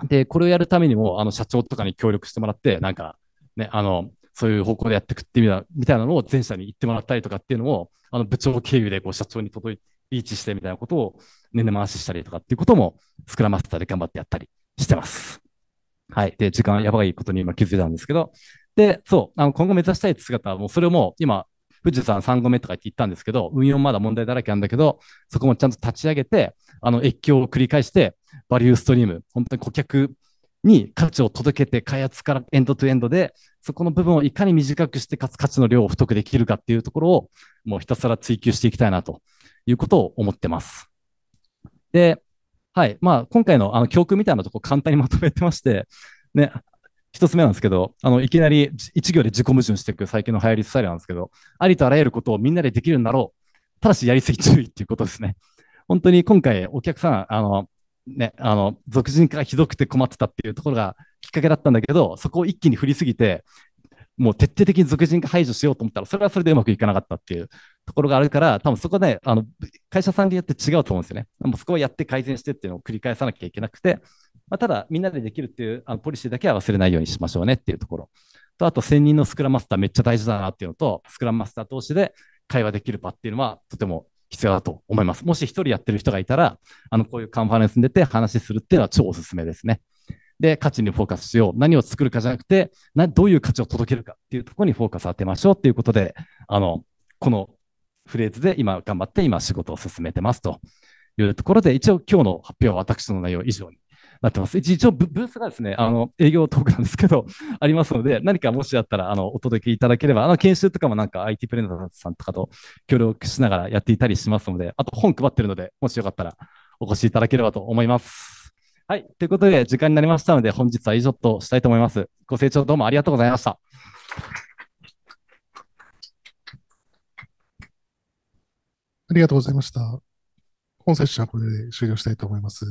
で、これをやるためにも、あの、社長とかに協力してもらって、なんか、ね、あの、そういう方向でやってくってみたみたいなのを全社に言ってもらったりとかっていうのを、あの部長経由でこう社長に届いて、リーチしてみたいなことを年々回ししたりとかっていうことも、スクラマスターで頑張ってやったりしてます。はい。で、時間やばいことに今気づいたんですけど、で、そう、あの今後目指したい姿は、もうそれも今、富士山3合目とか言ったんですけど、運用まだ問題だらけなんだけど、そこもちゃんと立ち上げて、あの、越境を繰り返して、バリューストリーム、本当に顧客に価値を届けて開発からエンドトゥエンドで、そこの部分をいかに短くしてかつ価値の量を太くできるかっていうところをもうひたすら追求していきたいなということを思ってます。で、はい。まあ、今回のあの教訓みたいなとこ簡単にまとめてまして、ね、一つ目なんですけど、あの、いきなり一行で自己矛盾していく最近の流行りスタイルなんですけど、ありとあらゆることをみんなでできるんだろう。ただしやりすぎ注意っていうことですね。本当に今回お客さん、あの、ね、あの、俗人化がひどくて困ってたっていうところがきっかけだったんだけど、そこを一気に振りすぎて、もう徹底的に俗人化排除しようと思ったら、それはそれでうまくいかなかったっていうところがあるから、多分そこね、あの会社さんでやって違うと思うんですよね。もうそこをやって改善してっていうのを繰り返さなきゃいけなくて、まあ、ただ、みんなでできるっていうあのポリシーだけは忘れないようにしましょうねっていうところ。と、あと、専任のスクラムマスターめっちゃ大事だなっていうのと、スクラムマスター同士で会話できる場っていうのは、とても必要だと思います。もし一人やってる人がいたら、あの、こういうカンファレンスに出て話するっていうのは超おすすめですね。で、価値にフォーカスしよう。何を作るかじゃなくて、などういう価値を届けるかっていうところにフォーカス当てましょうっていうことで、あの、このフレーズで今頑張って今仕事を進めてますというところで、一応今日の発表は私の内容以上になってます。一応ブ、ブースがですね、あの、営業トークなんですけど、ありますので、何かもしあったら、あの、お届けいただければ、あの、研修とかもなんか IT プレゼンターさんとかと協力しながらやっていたりしますので、あと本配ってるので、もしよかったらお越しいただければと思います。はい。ということで、時間になりましたので、本日は以上としたいと思います。ご清聴どうもありがとうございました。ありがとうございました。本セッションはこれで終了したいと思います。